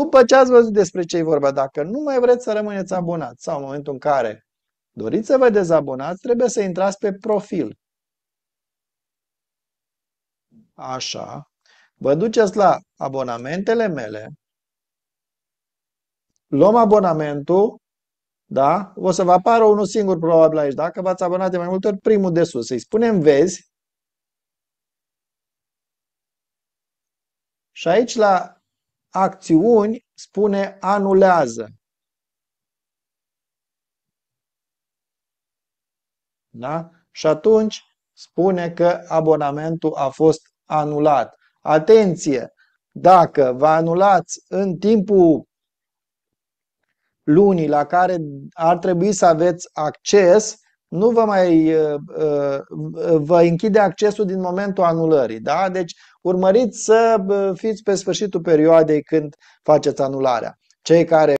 După ce ați văzut despre ce e vorba, dacă nu mai vreți să rămâneți abonați sau în momentul în care doriți să vă dezabonați, trebuie să intrați pe profil. Așa. Vă duceți la abonamentele mele. Luăm abonamentul. Da? O să vă apară unul singur probabil aici. Dacă v-ați abonat de mai multe ori, primul de sus. Îi spunem vezi. Și aici la acțiuni spune anulează. Da? Și atunci spune că abonamentul a fost anulat. Atenție! Dacă vă anulați în timpul lunii la care ar trebui să aveți acces, nu vă mai uh, uh, vă închide accesul din momentul anulării. Da? Deci urmăriți să fiți pe sfârșitul perioadei când faceți anularea. Cei care